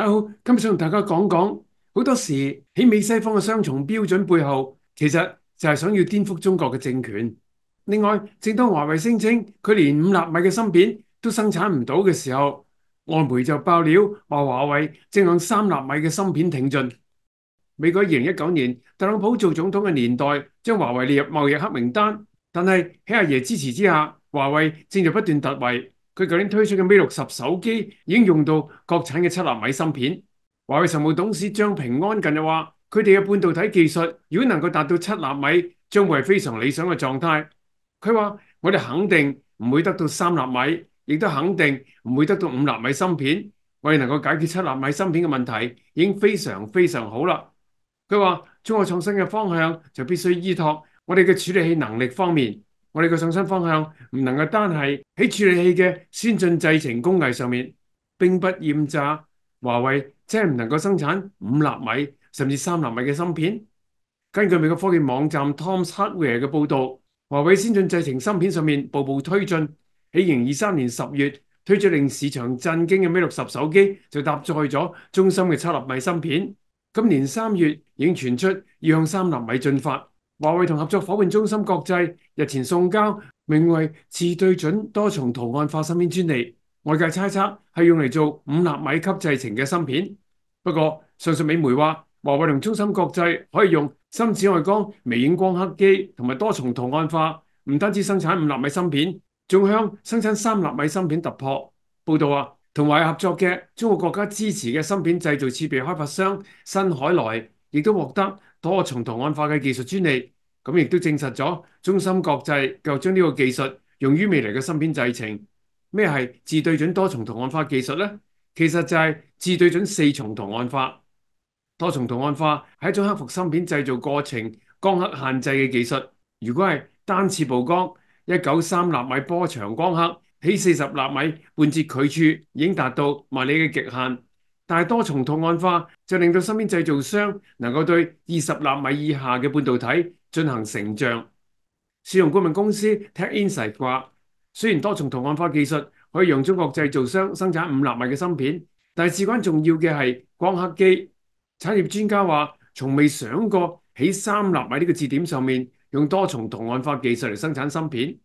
大家好，今日想同大家讲讲，好多时喺美西方嘅双重标准背后，其实就系想要颠覆中国嘅政权。另外，正当华为声称佢连五纳米嘅芯片都生产唔到嘅时候，外媒就爆料话华为正向三纳米嘅芯片挺进。美国二零一九年特朗普做总统嘅年代，将华为列入贸易黑名单，但系喺阿爷支持之下，华为正在不断突围。佢去年推出嘅 V 六十手機已經用到國產嘅七納米芯片。華為財務董事張平安近日話：佢哋嘅半導體技術如果能夠達到七納米，將會係非常理想嘅狀態。佢話：我哋肯定唔會得到三納米，亦都肯定唔會得到五納米芯片。我哋能夠解決七納米芯片嘅問題已經非常非常好啦。佢話：中國創新嘅方向就必須依托我哋嘅處理器能力方面。我哋嘅上新方向唔能够单系喺处理器嘅先进制程工艺上面并不厌诈。华为即系唔能够生产五纳米甚至三纳米嘅芯片。根据美国科技网站 Tom’s Hardware 嘅报道，华为先进制程芯片上面步步推进。喺二零二三年十月推出令市场震惊嘅 Mate 六十手机就搭载咗中心嘅七纳米芯片。今年三月已传出要向三纳米进发。华为同合作伙伴中心国际日前送交名为“自对准多重图案化”芯片专利，外界猜测系用嚟做五纳米级制程嘅芯片。不过上述美媒话，华为同中心国际可以用深紫外光微影光刻机同埋多重图案化，唔单止生产五纳米芯片，仲向生产三纳米芯片突破。报道话，同华为合作嘅中国国家支持嘅芯片制造设备开发商新海来亦都獲得多重圖案化嘅技術專利，咁亦都證實咗中芯國際夠將呢個技術用於未來嘅芯片製程。咩係自對準多重圖案化技術咧？其實就係自對準四重圖案化。多重圖案化係一種克服芯片製造過程光刻限制嘅技術。如果係單次曝光一九三納米波長光刻起四十納米半截佢處，已經達到物理嘅極限。但係多重圖案化就令到身邊製造商能夠對二十納米以下嘅半導體進行成長。使用顧問公司 Tech Insight 话，雖然多重圖案化技術可以让中國製造商生產五納米嘅芯片，但係至關重要嘅係光刻機。產業專家話：，從未想過喺三納米呢個字點上面用多重圖案化技術嚟生產芯片。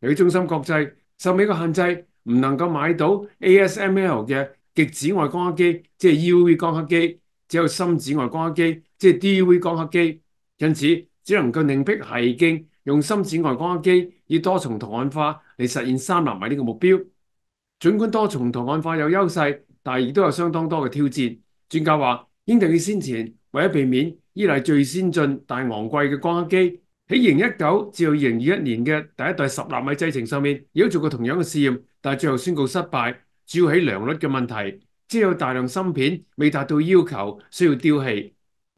由於中芯國際受美國限制，唔能夠買到 ASML 嘅。极紫外光刻机即系 UV 光刻机，只有深紫外光刻机即系 DUV 光刻机，因此只能够另辟係經用深紫外光刻机以多重图案化嚟实现三纳米呢个目标。尽管多重图案化有优势，但系亦都有相当多嘅挑战。专家话應定尔先前为咗避免依赖最先进但昂贵嘅光刻机，喺二零一九至到二零二一年嘅第一代十纳米制程上面，亦都做过同样嘅试验，但系最后宣告失败。主要喺良率嘅問題，即有大量芯片未達到要求，需要丟棄。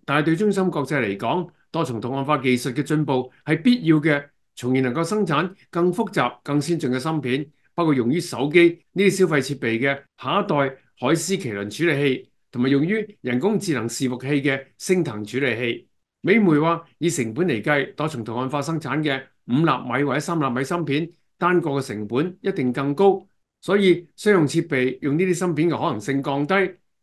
但系對中芯國際嚟講，多重圖案化技術嘅進步係必要嘅，從而能夠生產更複雜、更先進嘅芯片，包括用於手機呢啲消費設備嘅下一代海思麒麟處理器，同埋用於人工智能伺服器嘅升騰處理器。美媒話以成本嚟計，多重圖案化生產嘅五納米或者三納米芯片，單個嘅成本一定更高。所以商用设备用呢啲芯片嘅可能性降低，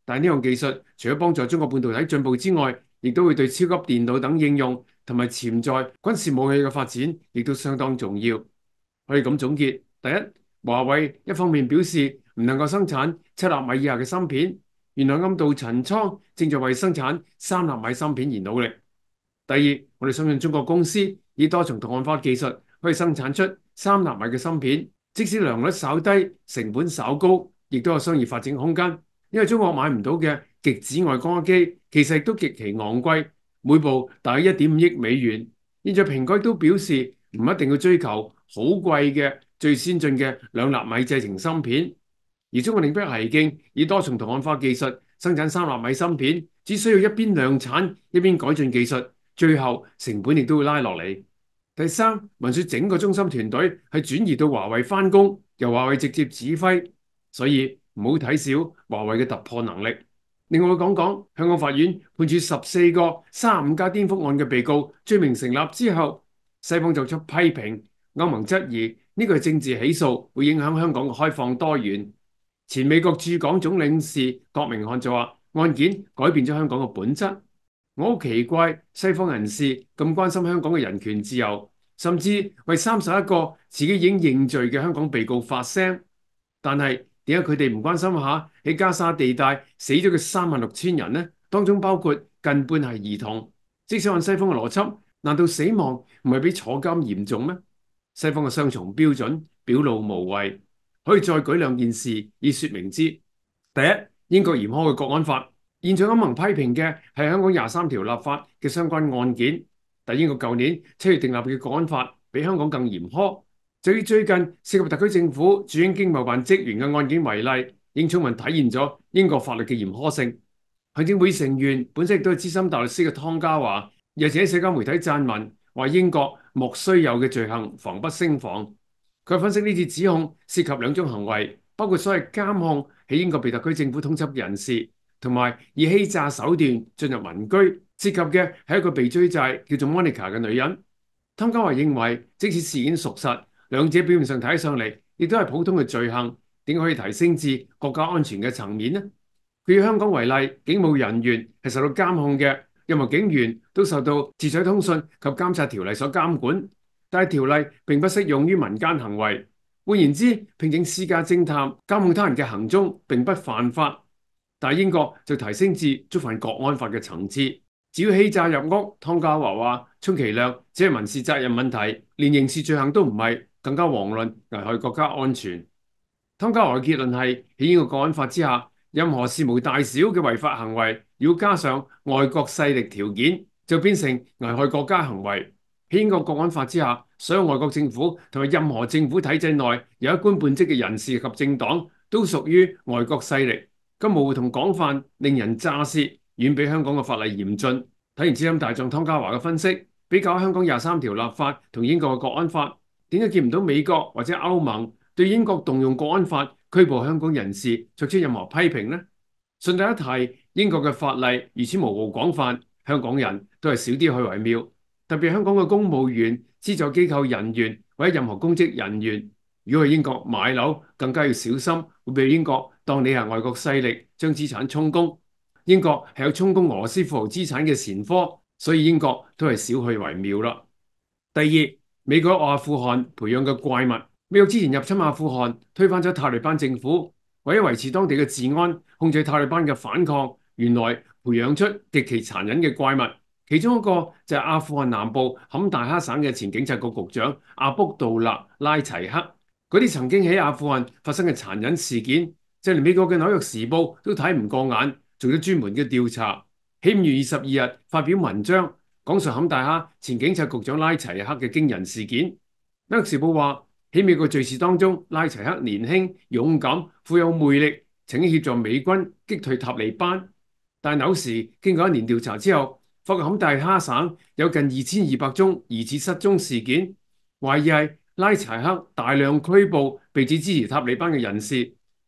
但系呢项技术除咗帮助中国半导体进步之外，亦都会对超级电脑等应用同埋潜在军事武器嘅发展，亦都相当重要。可以咁总结：第一，华为一方面表示唔能够生产七纳米以下嘅芯片，原来暗度陈仓正在为生产三纳米芯片而努力。第二，我哋相信中国公司以多重同案化技术可以生产出三纳米嘅芯片。即使良率稍低、成本稍高，亦都有商业发展空间。因为中国买唔到嘅极紫外光刻机，其实亦都极其昂贵，每部大约一点五亿美元。现在平均都表示唔一定要追求好贵嘅最先进嘅两纳米制程芯片，而中国另一大协以多重同案化技术生产三纳米芯片，只需要一边量产一边改进技术，最后成本亦都会拉落嚟。第三，民说整個中心團隊係轉移到華為翻工，由華為直接指揮，所以唔好睇小華為嘅突破能力。另外講講，香港法院判處十四個三五家顛覆案嘅被告罪名成立之後，西方作出批評，歐盟質疑呢個係政治起訴，會影響香港嘅開放多元。前美國駐港總領事郭明汉就話：案件改變咗香港嘅本質。我好奇怪西方人士咁關心香港嘅人權自由，甚至為三十一個自己已經認罪嘅香港被告發聲，但係點解佢哋唔關心下喺加沙地帶死咗嘅三萬六千人呢？當中包括近半係兒童。即使按西方嘅邏輯，難道死亡唔係比坐監嚴重咩？西方嘅双重標準表露無遗，可以再舉兩件事以说明之：第一，英國嚴苛嘅國安法。現象咁盟批評嘅係香港廿三條立法嘅相關案件，但英國舊年七月訂立嘅《港安法》比香港更嚴苛，就以最近涉及特區政府駐英經貿辦職員嘅案件為例，英聰分體現咗英國法律嘅嚴苛性。行政會成員本身亦都係資深大律師嘅湯家華，日前喺社交媒體撰文話英國莫須有嘅罪行防不勝防。佢分析呢次指控涉及兩種行為，包括所謂監控喺英國被特區政府通緝嘅人士。同埋以欺詐手段進入民居，涉及嘅係一個被追債叫做 Monica 嘅女人。湯家華認為，即使事件属實，兩者表面上睇上嚟亦都係普通嘅罪行，點可以提升至國家安全嘅層面呢？佢以香港為例，警務人員係受到監控嘅，任何警員都受到自取通讯及監察條例所監管，但係條例並不適用於民間行為。換言之，聘请私家偵探監控他人嘅行蹤並不犯法。但英国就提升至触犯国安法嘅层次。只要欺诈入屋，汤家华话充其量只系民事责任问题，连刑事罪行都唔系，更加遑论危害国家安全。汤家华结论系喺英国国安法之下，任何事务大小嘅违法行为，要加上外国势力条件，就变成危害国家行为。喺英国国安法之下，所有外国政府同埋任何政府体制内有一官半职嘅人士及政党，都属于外国势力。模糊同广泛令人诈舌，远比香港嘅法例严峻。睇完资深大将汤家华嘅分析，比较香港廿三条立法同英国嘅国安法，点解见唔到美国或者欧盟对英国动用国安法拘捕香港人士作出任何批评呢？顺带一提，英国嘅法例如此模糊广泛，香港人都系少啲去为妙。特别香港嘅公务员、资助机构人员或者任何公职人员，如果去英国买楼，更加要小心，会被英国。當你係外國勢力將資產充公，英國係有充公俄斯富豪資產嘅前科，所以英國都係少去為妙啦。第二，美國阿富汗培養嘅怪物，美国之前入侵阿富汗，推翻咗塔利班政府，為咗維持當地嘅治安，控制塔利班嘅反抗，原來培養出極其殘忍嘅怪物。其中一個就係阿富汗南部坎大哈省嘅前警察局局長阿卜杜勒拉齊克。嗰啲曾經喺阿富汗發生嘅殘忍事件。即係美國嘅《紐約時報》都睇唔過眼，做咗專門嘅調查，喺五月二十二日發表文章講述坎大哈前警察局長拉齊克嘅驚人事件。《紐約時報》話喺美國敘事當中，拉齊克年輕、勇敢、富有魅力，曾經協助美軍擊退塔利班。但紐時經過一年調查之後，覺坎大哈省有近二千二百宗疑似失蹤事件，懷疑係拉齊克大量拘捕、被指支持塔利班嘅人士。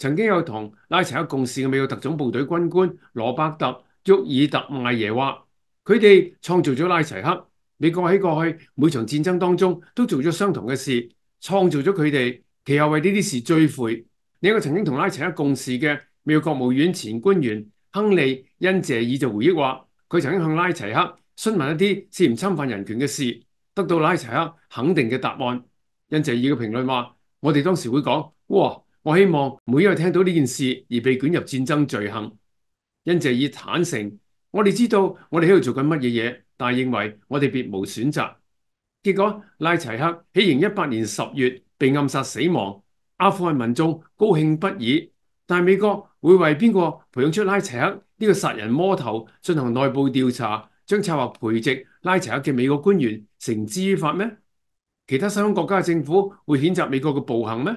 曾經有同拉齊克共事嘅美國特種部隊軍官羅伯特沃爾特艾耶話：佢哋創造咗拉齊克，美國喺過去每場戰爭當中都做咗相同嘅事，創造咗佢哋，其後為呢啲事追悔。另一個曾經同拉齊克共事嘅美國國務院前官員亨利恩謝爾就回憶話：佢曾經向拉齊克詢問一啲涉嫌侵犯人權嘅事，得到拉齊克肯定嘅答案。恩謝爾嘅評論話：我哋當時會講，哇！我希望唔一因听到呢件事而被卷入战争罪行。因就以坦诚，我哋知道我哋喺度做紧乜嘢嘢，但系认为我哋别无选择。结果拉齐克喺刑一百年十月被暗杀死亡，阿富汗民众高兴不已。但系美国会为边个培养出拉齐克呢个杀人魔头进行内部调查，将策划培植拉齐克嘅美国官员绳之于法咩？其他西方国家嘅政府会谴责美国嘅暴行咩？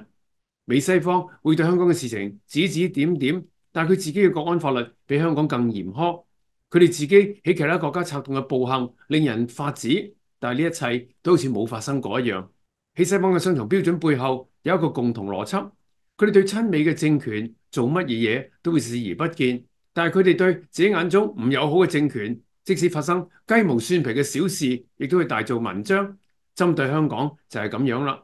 美西方会对香港嘅事情指指点点，但系佢自己嘅国安法律比香港更严苛，佢哋自己喺其他国家策动嘅暴行令人发指，但系呢一切都好似冇发生过一样。喺西方嘅双重标准背后，有一个共同逻辑：佢哋对亲美嘅政权做乜嘢嘢都会视而不见，但系佢哋对自己眼中唔友好嘅政权，即使发生鸡毛蒜皮嘅小事，亦都会大做文章，针对香港就系咁样啦。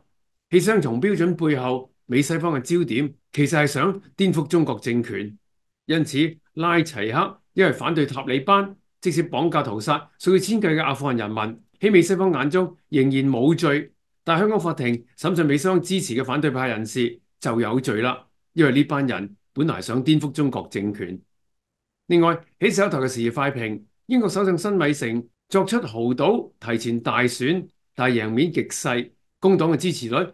喺双重标准背后。美西方嘅焦點其實係想顛覆中國政權，因此拉齊克因為反對塔利班，即使綁架屠殺數以千計嘅阿富汗人民，喺美西方眼中仍然冇罪。但香港法庭審讯美西方支持嘅反對派人士就有罪啦，因為呢班人本來想顛覆中國政權。另外，起手头嘅時事快評，英國首相新米城作出豪赌提前大選，但係贏面極細，工黨嘅支持率。